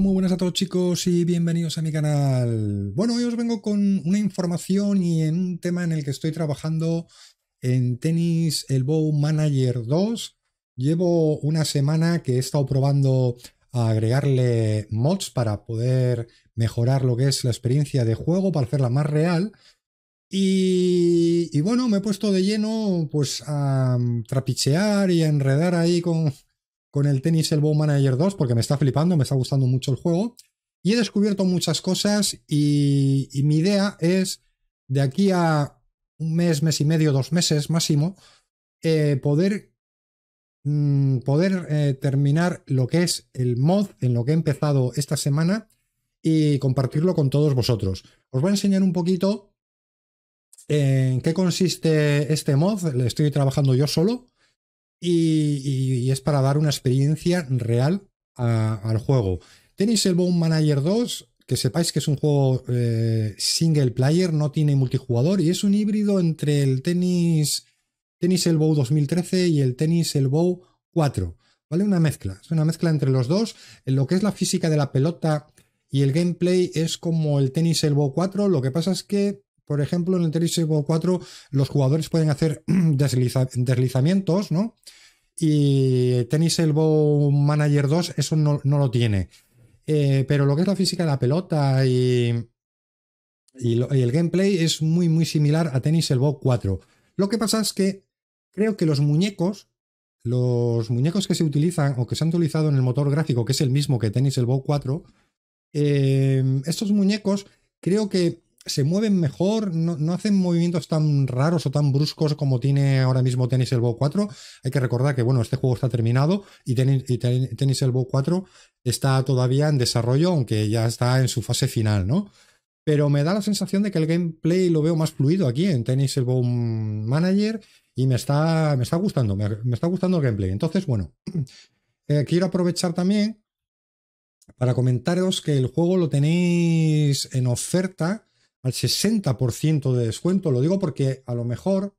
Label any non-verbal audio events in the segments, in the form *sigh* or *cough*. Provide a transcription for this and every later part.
muy buenas a todos chicos y bienvenidos a mi canal. Bueno, hoy os vengo con una información y en un tema en el que estoy trabajando en tenis el Manager 2. Llevo una semana que he estado probando a agregarle mods para poder mejorar lo que es la experiencia de juego, para hacerla más real. Y, y bueno, me he puesto de lleno pues a trapichear y a enredar ahí con con el tenis el Bow Manager 2 porque me está flipando, me está gustando mucho el juego y he descubierto muchas cosas y, mi idea es de aquí a un mes, mes y medio, dos meses máximo, eh, poder, mm, poder eh, terminar lo que es el mod en lo que he empezado esta semana y compartirlo con todos vosotros. Os voy a enseñar un poquito en qué consiste este mod. Le estoy trabajando yo solo y, es para dar una experiencia real al juego. Tennis el Manager 2, que sepáis que es un juego eh, single player, no tiene multijugador y es un híbrido entre el tenis, tenis el Bow 2013 y el tenis el 4. ¿Vale? Una mezcla, es una mezcla entre los dos. En lo que es la física de la pelota y el gameplay es como el tenis el 4, lo que pasa es que por ejemplo, en el Tennis 4 los jugadores pueden hacer *clears throat* deslizamientos, ¿no? Y Tennis Elbow Manager 2 eso no, lo tiene. Eh, pero lo que es la física de la pelota y, y, el gameplay es muy, muy similar a Tennis Elbow 4. Lo que pasa es que creo que los muñecos, los muñecos que se utilizan o que se han utilizado en el motor gráfico, que es el mismo que Tennis Elbow 4, eh, estos muñecos creo que se mueven mejor, no, hacen movimientos tan raros o tan bruscos como tiene ahora mismo Tennis el 4. Hay que recordar que, bueno, este juego está terminado y Tennis, Elbow el 4 está todavía en desarrollo, aunque ya está en su fase final, ¿no? Pero me da la sensación de que el gameplay lo veo más fluido aquí en Tennis el Manager y me está, gustando, me, está gustando el gameplay. Entonces, bueno, *clears throat* eh, quiero aprovechar también para comentaros que el juego lo tenéis en oferta al 60% de descuento. Lo digo porque a lo mejor,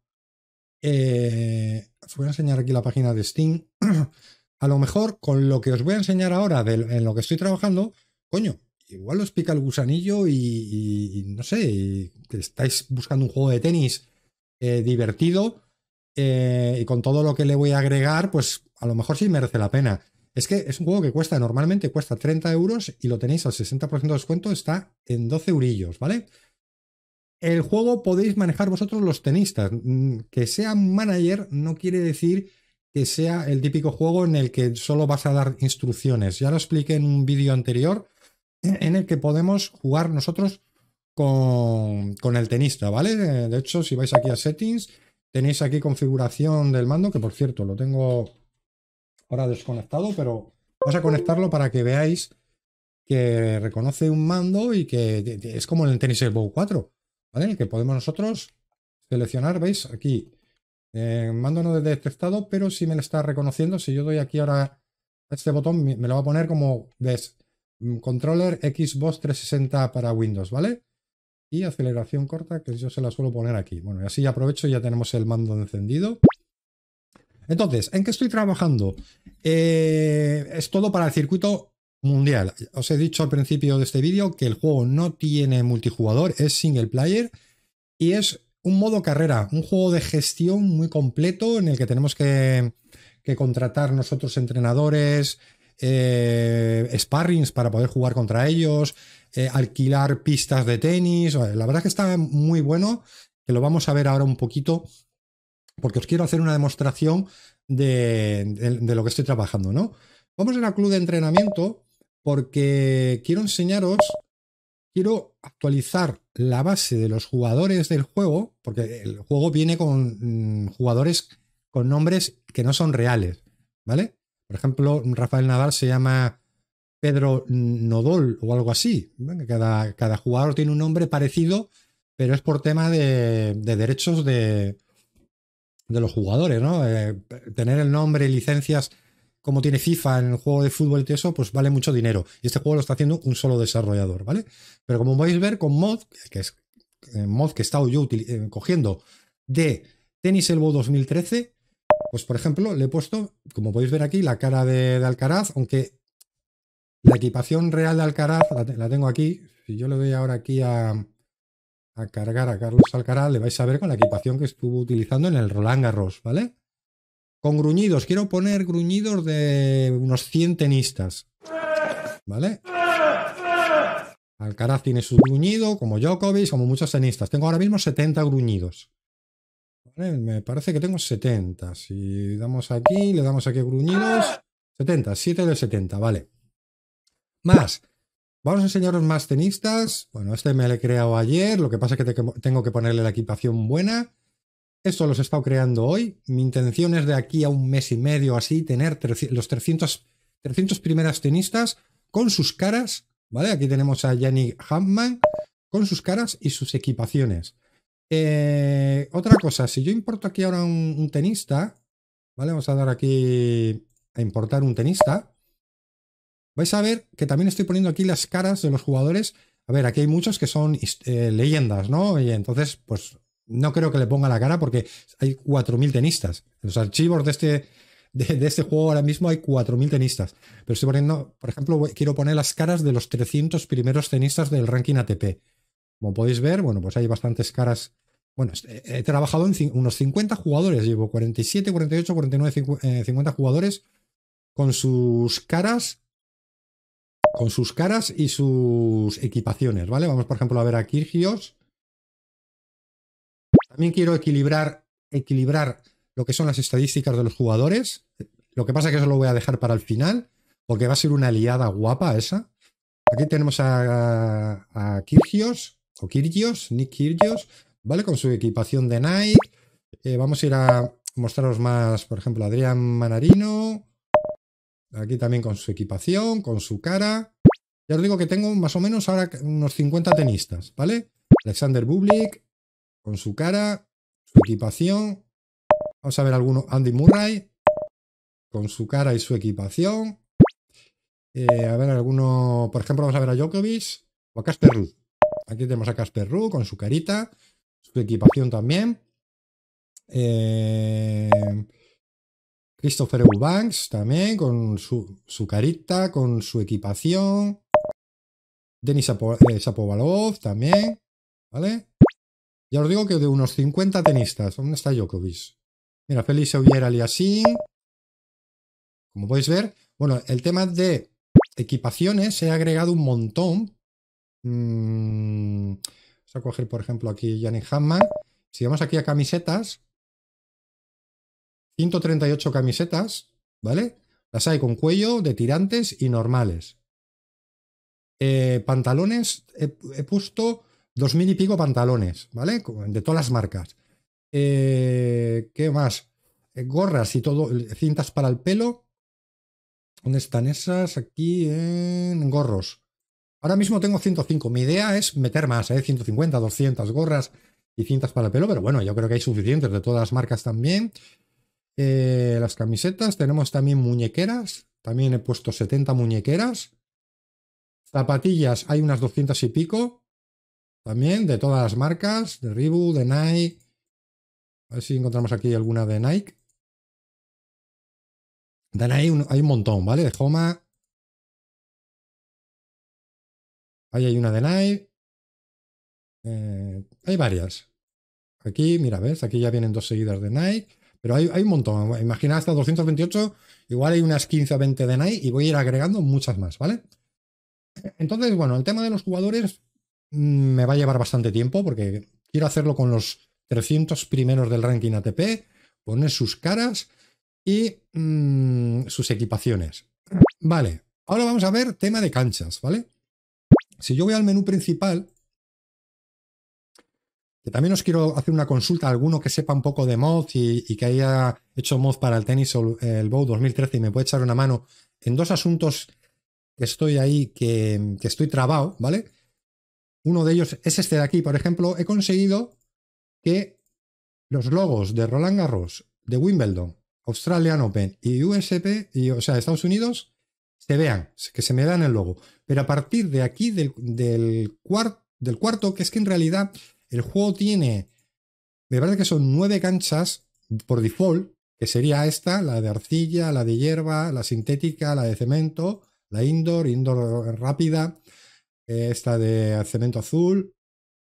eh, os voy a enseñar aquí la página de Steam, *clears throat* a lo mejor con lo que os voy a enseñar ahora en lo que estoy trabajando, coño, igual os pica el gusanillo y, no sé, que estáis buscando un juego de tenis eh, divertido eh, y con todo lo que le voy a agregar, pues a lo mejor sí merece la pena. Es que es un juego que cuesta, normalmente cuesta 30 euros y lo tenéis al 60% de descuento, está en 12 eurillos, ¿vale? el juego podéis manejar vosotros los tenistas. Mm, que sea un manager no quiere decir que sea el típico juego en el que solo vas a dar instrucciones. Ya lo expliqué en un vídeo anterior en el que podemos jugar nosotros con, el tenista, ¿vale? De hecho, si vais aquí a settings, tenéis aquí configuración del mando, que por cierto lo tengo ahora desconectado, pero vamos a conectarlo para que veáis que reconoce un mando y que es como en el tenis Bow 4 ¿vale? Que podemos nosotros seleccionar, ¿veis? Aquí, eh, mando no detectado, pero si me lo está reconociendo. Si yo doy aquí ahora este botón, me lo va a poner como, ¿ves? Mm, controller Xbox 360 para Windows, ¿vale? Y aceleración corta, que yo se la suelo poner aquí. Bueno, y así aprovecho ya tenemos el mando encendido. Entonces, ¿en qué estoy trabajando? Eh, es todo para el circuito mundial. Os he dicho al principio de este vídeo que el juego no tiene multijugador, es single player y es un modo carrera, un juego de gestión muy completo en el que tenemos que, contratar nosotros entrenadores, eh, sparrings para poder jugar contra ellos, eh, alquilar pistas de tenis. La verdad es que está muy bueno, que lo vamos a ver ahora un poquito, porque os quiero hacer una demostración de, lo que estoy trabajando, ¿no? Vamos a ir club de entrenamiento porque quiero enseñaros, quiero actualizar la base de los jugadores del juego, porque el juego viene con mm, jugadores con nombres que no son reales, ¿vale? Por ejemplo, Rafael Nadal se llama Pedro Nodol o algo así. Cada, cada jugador tiene un nombre parecido, pero es por tema de, derechos de, de los jugadores, ¿no? Eh, tener el nombre, y licencias como tiene FIFA en el juego de fútbol y eso, pues vale mucho dinero. Y este juego lo está haciendo un solo desarrollador, ¿vale? Pero como podéis ver, con mod, que es eh, mod que he estado yo eh, cogiendo de Tennis Elbow 2013, pues por ejemplo, le he puesto, como podéis ver aquí, la cara de, Alcaraz, aunque la equipación real de Alcaraz la, tengo aquí. Si yo le doy ahora aquí a, a cargar a Carlos Alcaraz, le vais a ver con la equipación que estuvo utilizando en el Roland Garros, ¿vale? Con gruñidos, quiero poner gruñidos de unos 100 tenistas. ¿Vale? Alcaraz tiene su gruñido, como Djokovic, como muchos tenistas. Tengo ahora mismo 70 gruñidos. Me parece que tengo 70. Si damos aquí, le damos aquí gruñidos. 70, 7 de 70, vale. Más. Vamos a enseñaros más tenistas. Bueno, este me lo he creado ayer. Lo que pasa es que tengo que ponerle la equipación buena. Esto los he estado creando hoy. Mi intención es de aquí a un mes y medio así tener los 300, primeras tenistas con sus caras, ¿vale? Aquí tenemos a Yannick Hampman con sus caras y sus equipaciones. Eh, otra cosa, si yo importo aquí ahora un, tenista, ¿vale? Vamos a dar aquí a importar un tenista. Vais a ver que también estoy poniendo aquí las caras de los jugadores. A ver, aquí hay muchos que son eh, leyendas, ¿no? Y entonces, pues no creo que le ponga la cara porque hay 4.000 tenistas. En los archivos de este, de, este juego ahora mismo hay 4.000 tenistas. Pero estoy poniendo, por ejemplo, quiero poner las caras de los 300 primeros tenistas del ranking ATP. Como podéis ver, bueno, pues hay bastantes caras. Bueno, eh, he trabajado en unos 50 jugadores, llevo 47, 48, 49, 50 jugadores con sus caras con sus caras y sus equipaciones, ¿vale? Vamos, por ejemplo, a ver a Kirgios, también quiero equilibrar, equilibrar lo que son las estadísticas de los jugadores. Lo que pasa que eso lo voy a dejar para el final, porque va a ser una aliada guapa esa. Aquí tenemos a, a Kirgios, o Kirgios, Nick Kirgios, ¿vale? Con su equipación de Nike. Eh, vamos a ir a mostraros más, por ejemplo, Adrián Manarino. Aquí también con su equipación, con su cara. Ya os digo que tengo más o menos ahora unos 50 tenistas, ¿vale? Alexander Bublik, con su cara, su equipación. Vamos a ver alguno. Andy Murray, con su cara y su equipación. Eh, a ver, alguno. Por ejemplo, vamos a ver a Djokovic o a Casper Ruud. Aquí tenemos a Casper Ruud con su carita, su equipación también. Eh, Christopher Eubanks también con su, carita, con su equipación. Denis eh, Sapovalov también. ¿Vale? Ya os digo que de unos 50 tenistas. ¿Dónde está Djokovic? Mira, Félix hubiera así Como podéis ver, bueno, el tema de equipaciones he agregado un montón. Mm, vamos a coger, por ejemplo, aquí Janet Hammond. Si vamos aquí a camisetas, 138 camisetas, ¿vale? Las hay con cuello, de tirantes y normales. Eh, pantalones, he puesto dos mil y pico pantalones, ¿vale? De todas las marcas. Eh, ¿Qué más? Eh, gorras y todo, cintas para el pelo. ¿Dónde están esas? Aquí en gorros. Ahora mismo tengo 105. Mi idea es meter más, ¿eh? 150, 200 gorras y cintas para el pelo, pero bueno, yo creo que hay suficientes de todas las marcas también. Eh, las camisetas, tenemos también muñequeras, también he puesto 70 muñequeras. Zapatillas, hay unas 200 y pico. También de todas las marcas, de Reebok, de Nike. A ver si encontramos aquí alguna de Nike. De Nike hay un montón, ¿vale? De Homa. Ahí hay una de Nike. Eh, hay varias. Aquí, mira, ¿ves? Aquí ya vienen dos seguidas de Nike. Pero hay, hay un montón. Imagina hasta 228. Igual hay unas 15 o 20 de Nike y voy a ir agregando muchas más, ¿vale? Entonces, bueno, el tema de los jugadores Mm, me va a llevar bastante tiempo porque quiero hacerlo con los 300 primeros del ranking ATP, poner sus caras y mm, sus equipaciones. Vale, ahora vamos a ver tema de canchas, ¿vale? Si yo voy al menú principal, que también os quiero hacer una consulta a alguno que sepa un poco de mod y, que haya hecho mod para el tenis o el Bow 2013 y me puede echar una mano en dos asuntos que estoy ahí, que, que estoy trabado, ¿vale? Uno de ellos es este de aquí, por ejemplo. He conseguido que los logos de Roland Garros, de Wimbledon, Australian Open y USP, o sea, Estados Unidos, se vean, que se me vean el logo. Pero a partir de aquí, del, del cuarto, que es que en realidad el juego tiene, de verdad que son nueve canchas por default, que sería esta, la de arcilla, la de hierba, la sintética, la de cemento, la indoor, indoor rápida, eh, esta de cemento azul,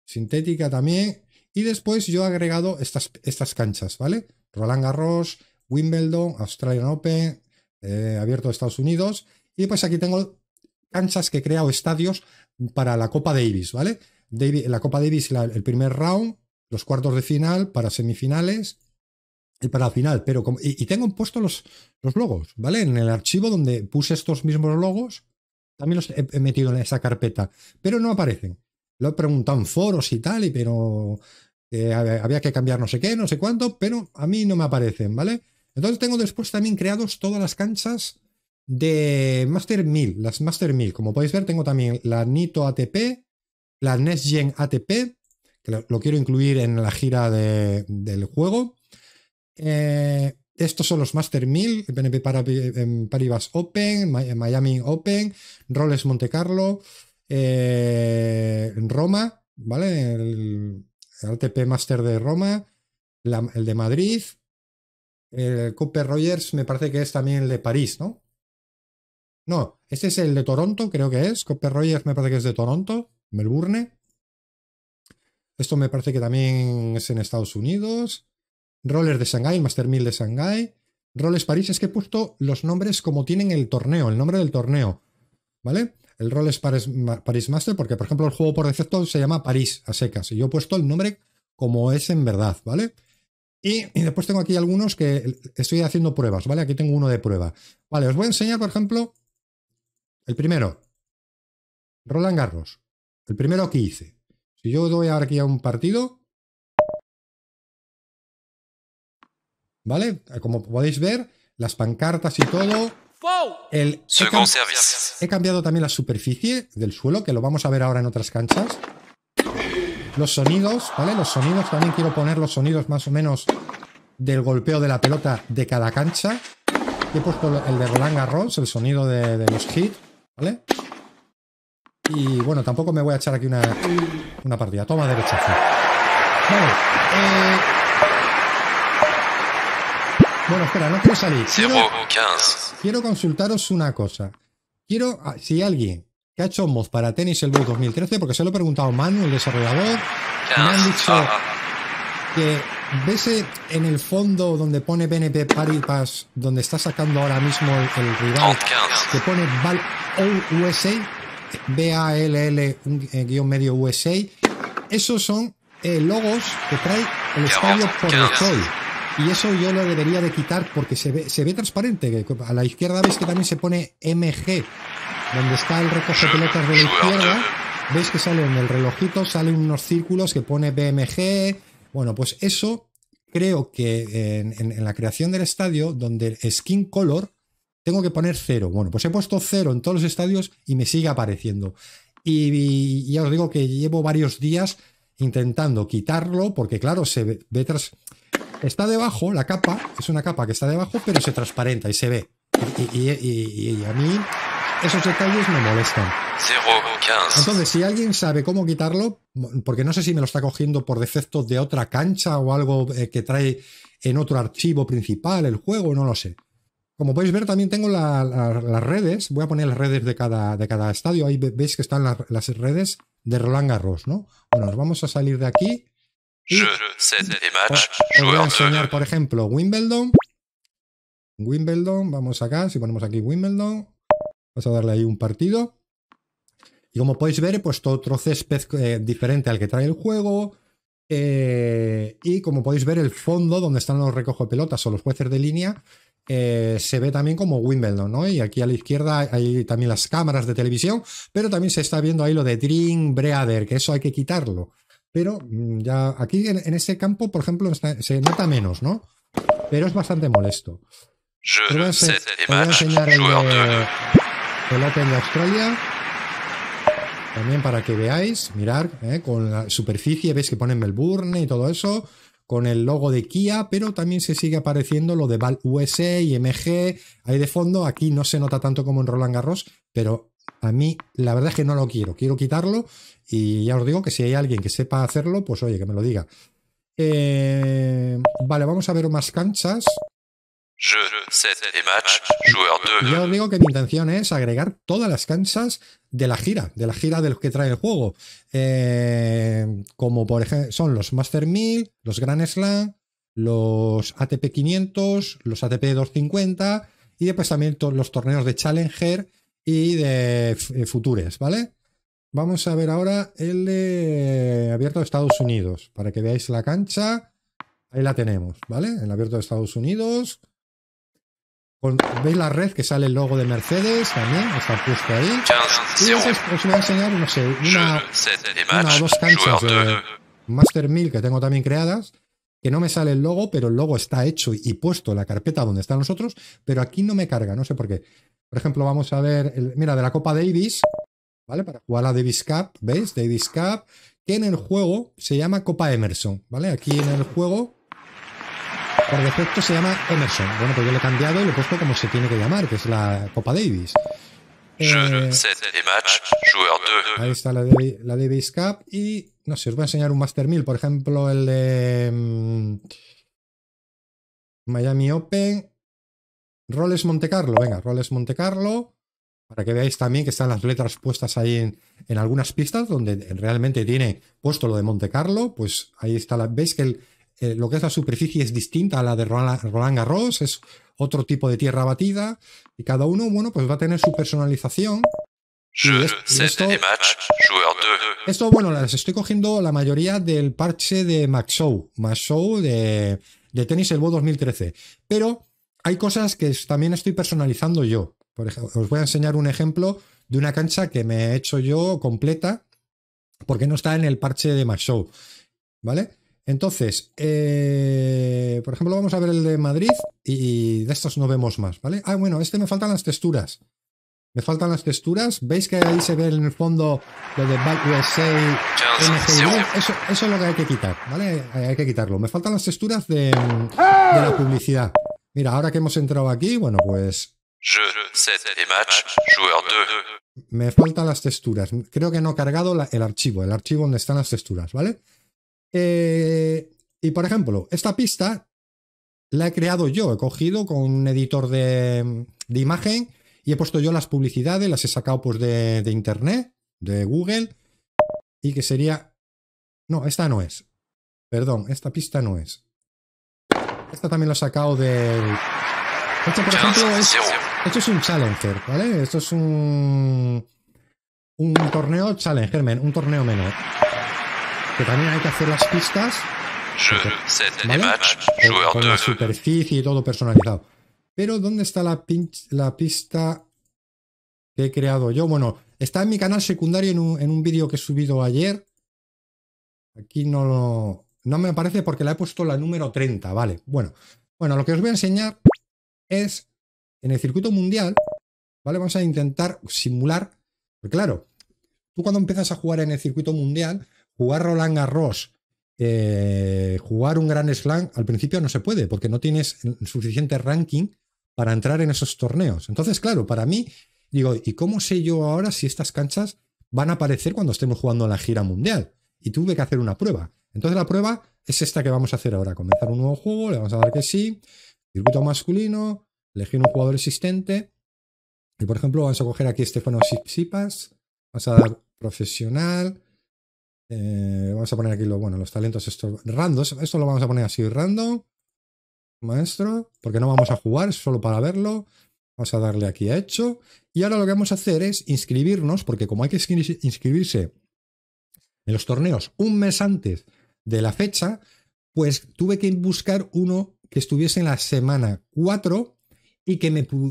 sintética también. Y después yo he agregado estas, estas canchas, ¿vale? Roland Garros, Wimbledon, Australian Open, eh, abierto de Estados Unidos. Y pues aquí tengo canchas que he creado estadios para la Copa Davis, ¿vale? la Copa Davis, el primer round, los cuartos de final para semifinales y para final. Pero y, tengo puestos los, los logos, ¿vale? En el archivo donde puse estos mismos logos, también los he metido en esa carpeta, pero no aparecen. Lo he preguntado en foros y tal, y pero eh, había que cambiar no sé qué, no sé cuánto, pero a mí no me aparecen, ¿vale? Entonces tengo después también creados todas las canchas de Master 1000, las Master 1000. Como podéis ver, tengo también la Nito ATP, la Next Gen ATP, que lo, quiero incluir en la gira del juego. Eh, estos son los Master 1000, BNP Paribas Open, Miami Open, Roles Monte Carlo, eh, Roma, ¿vale? El, ATP Master de Roma, el de Madrid, el Cooper Rogers me parece que es también el de París, ¿no? No, este es el de Toronto, creo que es. Cooper Rogers me parece que es de Toronto, Melbourne. Esto me parece que también es en Estados Unidos. Rollers de Shanghai, Master 1000 de Shanghai, Roles París. Es que he puesto los nombres como tienen el torneo, el nombre del torneo. ¿Vale? El Roles París Master, porque por ejemplo el juego por defecto se llama París a secas. Y yo he puesto el nombre como es en verdad, ¿vale? Y, después tengo aquí algunos que estoy haciendo pruebas, ¿vale? Aquí tengo uno de prueba. Vale, os voy a enseñar, por ejemplo, el primero. Roland Garros. El primero que hice. Si yo doy aquí a un partido, ¿Vale? Como podéis ver, las pancartas y todo. El, he, cambiado también la superficie del suelo, que lo vamos a ver ahora en otras canchas. Los sonidos, ¿vale? Los sonidos, también quiero poner los sonidos más o menos del golpeo de la pelota de cada cancha. He puesto el de Roland Garros, el sonido de, los hits, ¿vale? Y bueno, tampoco me voy a echar aquí una, una partida. Toma derechazo. Vale, eh, bueno, espera, no quiero salir. Quiero, consultaros una cosa. Quiero, ah, si alguien que ha hecho mod para Tennis el 2013, porque se lo he preguntado a Manu, el desarrollador, me han dicho ah, ah. que ves en el fondo donde pone BNP Paribas, donde está sacando ahora mismo el, rival, que pone Val USA, B-A-L-L, eh, guión medio USA, esos son eh, logos que trae el estadio por Detroit. Y eso yo lo debería de quitar porque se ve, se ve transparente. A la izquierda veis que también se pone MG, donde está el recoge pelotas de la izquierda. veis que sale en el relojito, salen unos círculos que pone BMG. Bueno, pues eso creo que en, la creación del estadio, donde el skin color, tengo que poner cero. Bueno, pues he puesto cero en todos los estadios y me sigue apareciendo. Y, ya os digo que llevo varios días intentando quitarlo porque, claro, se ve, ve tras Está debajo, la capa, es una capa que está debajo, pero se transparenta y se ve. Y, a mí esos detalles me molestan. Entonces, si alguien sabe cómo quitarlo, porque no sé si me lo está cogiendo por defecto de otra cancha o algo eh, que trae en otro archivo principal el juego, no lo sé. Como podéis ver, también tengo las redes. Voy a poner las redes de cada, de cada estadio. Ahí veis que están las, redes de Roland Garros, ¿no? Bueno, nos vamos a salir de aquí os, voy a enseñar, por ejemplo, Wimbledon. Wimbledon, vamos acá, si ponemos aquí Wimbledon, vamos a darle ahí un partido. Y como podéis ver, he puesto otro césped eh, diferente al que trae el juego. Eh, y como podéis ver, el fondo donde están los recojo pelotas o los jueces de línea eh, se ve también como Wimbledon, Y aquí a la izquierda hay también las cámaras de televisión, pero también se está viendo ahí lo de Dream Breader, que eso hay que quitarlo pero mm, ya aquí en, en ese campo, por ejemplo, se nota menos, ¿no? Pero es bastante molesto. voy, a enseñar el, Open de Australia. También para que veáis, mirar, eh, con la superficie, veis que pone Melbourne y todo eso, con el logo de Kia, pero también se sigue apareciendo lo de Val USA e y MG ahí de fondo. Aquí no se nota tanto como en Roland Garros, pero a mí, la verdad es que no lo quiero. Quiero quitarlo y ya os digo que si hay alguien que sepa hacerlo, pues oye, que me lo diga. Eh, vale, vamos a ver más canchas. yo os digo que mi intención es agregar todas las canchas de la gira, de la gira de los que trae el juego. Eh, como por ejemplo, son los Master 1000, los Grand Slam, los ATP 500, los ATP 250 y después también los torneos de Challenger y de eh, futures, ¿vale? Vamos a ver ahora el abierto de Estados Unidos, para que veáis la cancha. Ahí la tenemos, ¿vale? El abierto de Estados Unidos. ¿Veis la red que sale el logo de Mercedes también? Está puesto ahí. os voy a enseñar, no sé, una, una dos canchas de Master 1000 que tengo también creadas, que no me sale el logo, pero el logo está hecho y puesto en la carpeta donde están los otros pero aquí no me carga, no sé por qué. Por ejemplo, vamos a ver, mira, de la Copa Davis, ¿vale? Para jugar la Davis Cup, ¿veis? Davis Cup, que en el juego se llama Copa Emerson, ¿vale? Aquí en el juego, por defecto se llama Emerson. Bueno, pues yo lo he cambiado y lo he puesto como se tiene que llamar, que es la Copa Davis. Eh, ahí está la, la, Davis Cup y, no sé, os voy a enseñar un Master 1000, por ejemplo, el de... Mm, Miami Open, Roles Monte Carlo, venga, Roles Monte Carlo, para que veáis también que están las letras puestas ahí en, en algunas pistas donde realmente tiene puesto lo de Monte Carlo, pues ahí está, la, veis que eh, lo que es la superficie es distinta a la de Roland Garros, es otro tipo de tierra batida y cada uno, bueno, pues va a tener su personalización. esto, esto, bueno, las estoy cogiendo la mayoría del parche de Max Show, Maxou de, de tenis el 2013, pero hay cosas que también estoy personalizando yo. Por ejemplo, os voy a enseñar un ejemplo de una cancha que me he hecho yo completa porque no está en el parche de My Show. ¿Vale? Entonces, eh, por ejemplo, vamos a ver el de Madrid y de estos no vemos más, ¿vale? Ah, bueno, este me faltan las texturas. Me faltan las texturas. ¿Veis que ahí se ve en el fondo lo de Back eso, eso, es lo que hay que quitar, ¿vale? Hay que quitarlo. Me faltan las texturas de la publicidad. Mira, ahora que hemos entrado aquí, bueno, pues... Me faltan las texturas. Creo que no he cargado el archivo, el archivo donde están las texturas, ¿vale? Eh, y por ejemplo, esta pista la he creado yo, he cogido con un editor de, imagen y he puesto yo las publicidades, las he sacado pues de internet, de Google, y que sería... No, esta no es. Perdón, esta pista no es. Esta también lo he sacado de Esto, por ejemplo, es, esto es un Challenger, ¿vale? Esto es un... Un torneo Challenger, un torneo menor. Que también hay que hacer las pistas. ¿vale? Eh, con, la superficie y todo personalizado. Pero ¿dónde está la, la pista que he creado yo? Bueno, está en mi canal secundario en un vídeo que he subido ayer. Aquí no lo... No me aparece porque la he puesto la número 30, ¿vale? Bueno, bueno, lo que os voy a enseñar es en el circuito mundial, ¿vale? Vamos a intentar simular, claro, tú cuando empiezas a jugar en el circuito mundial, jugar Roland Garros, eh, jugar un gran slam, al principio no se puede, porque no tienes suficiente ranking para entrar en esos torneos. Entonces, claro, para mí, digo, ¿y cómo sé yo ahora si estas canchas van a aparecer cuando estemos jugando en la gira mundial? y tuve que hacer una prueba. Entonces la prueba es esta que vamos a hacer ahora. Comenzar un nuevo juego, le vamos a dar que sí. Circuito masculino, elegir un jugador existente. Y por ejemplo, vamos a coger aquí Estefano Sipas. Vamos a dar profesional. Eh, vamos a poner aquí lo, bueno, los talentos estos randos. Esto lo vamos a poner así, random. Maestro, porque no vamos a jugar, solo para verlo. Vamos a darle aquí a hecho. Y ahora lo que vamos a hacer es inscribirnos, porque como hay que inscribirse en los torneos un mes antes de la fecha, pues tuve que buscar uno que estuviese en la semana 4 y que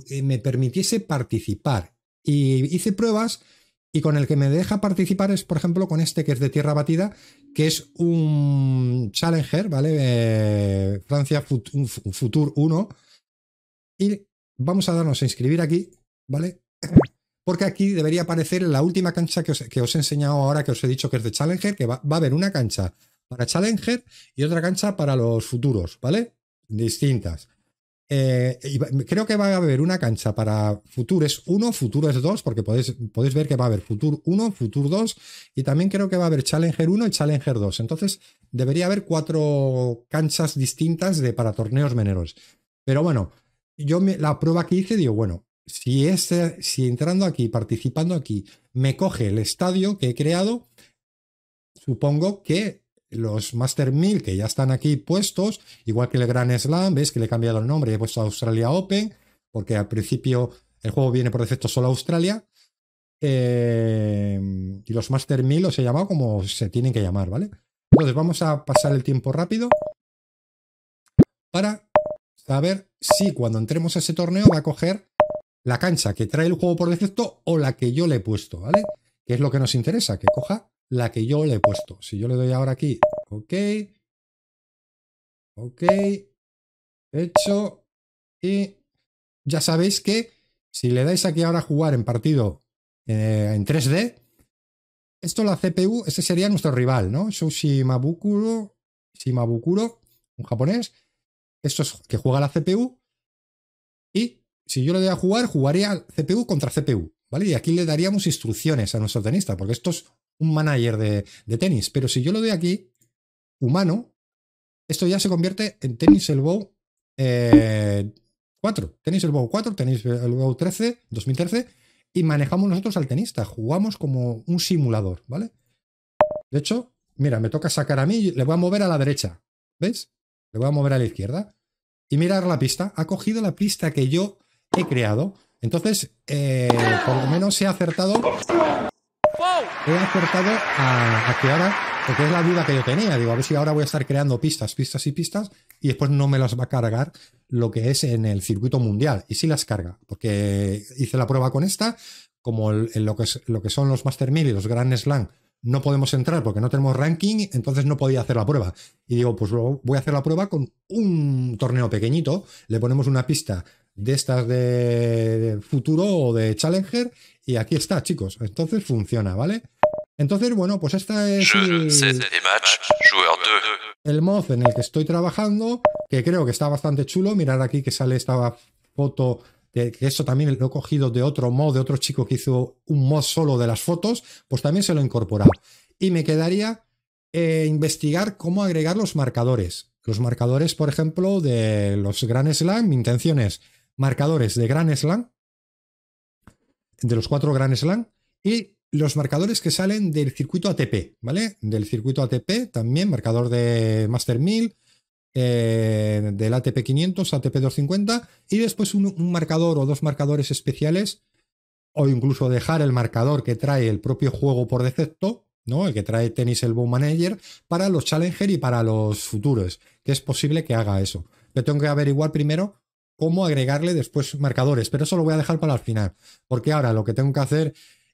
eh, me, permitiese participar. Y hice pruebas y con el que me deja participar es, por ejemplo, con este que es de tierra batida, que es un Challenger, ¿vale? Eh, Francia Futur 1. Y vamos a darnos a inscribir aquí, ¿vale? porque aquí debería aparecer la última cancha que os, he enseñado ahora, que os he dicho que es de Challenger, que va, a haber una cancha para Challenger y otra cancha para los futuros, ¿vale? Distintas. Eh, creo que va a haber una cancha para Futures 1, Futures 2, porque podéis, podéis ver que va a haber futuro 1, futuro 2, y también creo que va a haber Challenger 1 y Challenger 2. Entonces, debería haber cuatro canchas distintas de, para torneos menores. Pero bueno, yo la prueba que hice, digo, bueno, si, este, si entrando aquí, participando aquí, me coge el estadio que he creado, supongo que los Master 1000 que ya están aquí puestos, igual que el Gran Slam, ves que le he cambiado el nombre, he puesto Australia Open, porque al principio el juego viene por defecto solo a Australia. Em, y los Master 1000 los he llamado como se tienen que llamar, ¿vale? Entonces vamos a pasar el tiempo rápido para saber si cuando entremos a ese torneo va a coger la cancha que trae el juego por defecto o la que yo le he puesto, ¿vale? Que es lo que nos interesa, que coja la que yo le he puesto. Si yo le doy ahora aquí, ok, ok, hecho, y ya sabéis que si le dais aquí ahora a jugar en partido eh, en 3D, esto la CPU, ese sería nuestro rival, ¿no? Mabukuro Shimabukuro, un japonés, esto es que juega la CPU, si yo le doy a jugar, jugaría CPU contra CPU, ¿vale? Y aquí le daríamos instrucciones a nuestro tenista, porque esto es un manager de, tenis. Pero si yo lo doy aquí, humano, esto ya se convierte en tenis el bow 4. Eh, tenis el bow 4, tenis el bow 13, 2013, y manejamos nosotros al tenista. Jugamos como un simulador, ¿vale? De hecho, mira, me toca sacar a mí, le voy a mover a la derecha, ¿ves? Le voy a mover a la izquierda. Y mirar la pista, ha cogido la pista que yo he creado. Entonces, eh, por lo menos he acertado. He acertado a, que ahora, porque es la duda que yo tenía, digo, a ver si ahora voy a estar creando pistas, pistas y pistas, y después no me las va a cargar lo que es en el circuito mundial. Y si las carga, porque hice la prueba con esta, como en lo, que es, lo que son los Master y los Grand Slam no podemos entrar porque no tenemos ranking, entonces no podía hacer la prueba. Y digo, pues voy a hacer la prueba con un torneo pequeñito, le ponemos una pista de estas de futuro o de Challenger. Y aquí está, chicos. Entonces funciona, ¿vale? Entonces, bueno, pues esta es el, el mod en el que estoy trabajando, que creo que está bastante chulo. Mirar aquí que sale esta foto que, eso también lo he cogido de otro mod, de otro chico que hizo un mod solo de las fotos, pues también se lo he incorporado. Y me quedaría eh, investigar cómo agregar los marcadores. Los marcadores, por ejemplo, de los Grand Slam, mi intención es marcadores de Grand Slam, de los cuatro Grand Slam, y los marcadores que salen del circuito ATP, ¿vale? Del circuito ATP también, marcador de Master 1000, eh, del ATP 500, ATP 250, y después un, marcador o dos marcadores especiales, o incluso dejar el marcador que trae el propio juego por defecto, ¿no? El que trae tenis el Bow Manager para los Challenger y para los futuros, que es posible que haga eso. Pero tengo que averiguar primero cómo agregarle después marcadores, pero eso lo voy a dejar para el final, porque ahora lo que tengo que hacer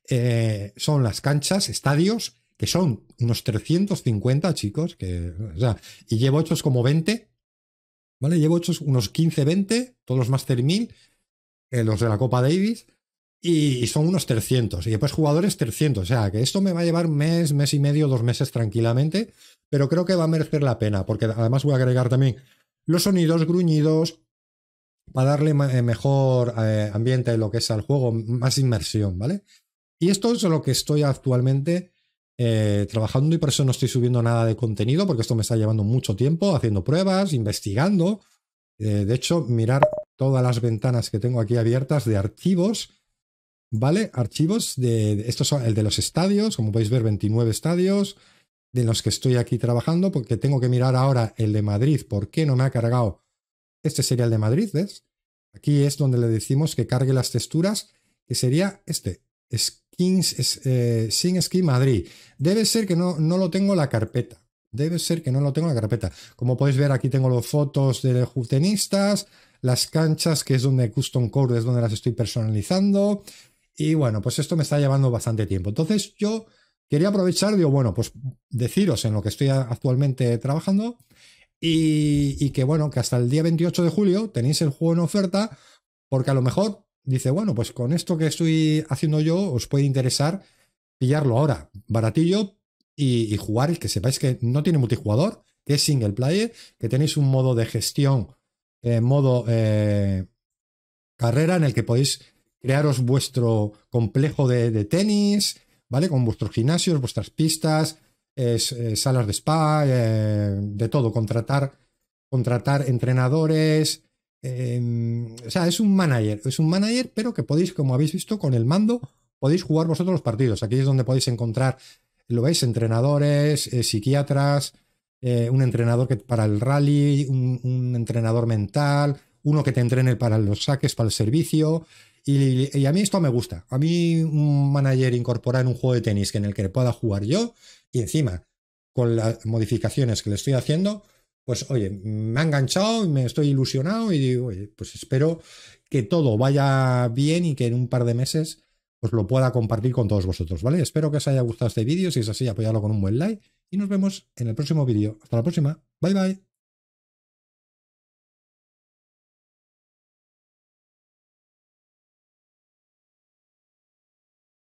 eh, son las canchas, estadios, que son unos 350 chicos, que, sea, y llevo hechos como 20, ¿vale? Llevo hechos unos 15, 20, todos los Master 1000, eh, los de la Copa Davis, y, son unos 300, y después jugadores 300, o sea, que esto me va a llevar mes, mes y medio, dos meses tranquilamente, pero creo que va a merecer la pena, porque además voy a agregar también los sonidos, gruñidos, para darle eh, mejor eh, ambiente a lo que es al juego, más inmersión, ¿vale? Y esto es lo que estoy actualmente eh, trabajando y por eso no estoy subiendo nada de contenido, porque esto me está llevando mucho tiempo haciendo pruebas, investigando. de hecho, mirar todas las ventanas que tengo aquí abiertas de archivos, ¿vale? Archivos de, estos son el de los estadios, como podéis ver, 29 estadios de los que estoy aquí trabajando, porque tengo que mirar ahora el de Madrid, ¿por qué no me ha cargado este sería el de Madrid, ¿ves? Aquí es donde le decimos que cargue las texturas, que sería este, skins, eh, sin skin Madrid. Debe ser que no, no lo tengo en la carpeta. Debe ser que no lo tengo en la carpeta. Como podéis ver, aquí tengo las fotos de los las canchas, que es donde Custom code, es donde las estoy personalizando. Y bueno, pues esto me está llevando bastante tiempo. Entonces yo quería aprovechar, digo, bueno, pues deciros en lo que estoy actualmente trabajando y, que bueno, que hasta el día 28 de julio tenéis el juego en oferta, porque a lo mejor dice, bueno, pues con esto que estoy haciendo yo os puede interesar pillarlo ahora, baratillo, y, jugar, y que sepáis que no tiene multijugador, que es single player, que tenéis un modo de gestión, eh, modo eh, carrera en el que podéis crearos vuestro complejo de, de tenis, ¿vale? Con vuestros gimnasios, vuestras pistas, es, eh, salas de spa, eh, de todo, contratar, contratar entrenadores. Em, o sea, es un manager, es un manager, pero que podéis, como habéis visto, con el mando podéis jugar vosotros los partidos. Aquí es donde podéis encontrar, lo veis, entrenadores, eh, psiquiatras, un entrenador que, para el rally, un entrenador mental, uno que te entrene para los saques, para el servicio. Y, a mí esto me gusta. A mí un manager incorporar un juego de tenis en el que pueda jugar yo y encima con las modificaciones que le estoy haciendo, pues oye, me ha enganchado y me estoy ilusionado y digo, oye, pues espero que todo vaya bien y que en un par de meses pues lo pueda compartir con todos vosotros, ¿vale? Espero que os haya gustado este vídeo, si es así, apoyadlo con un buen like y nos vemos en el próximo vídeo. Hasta la próxima. Bye bye.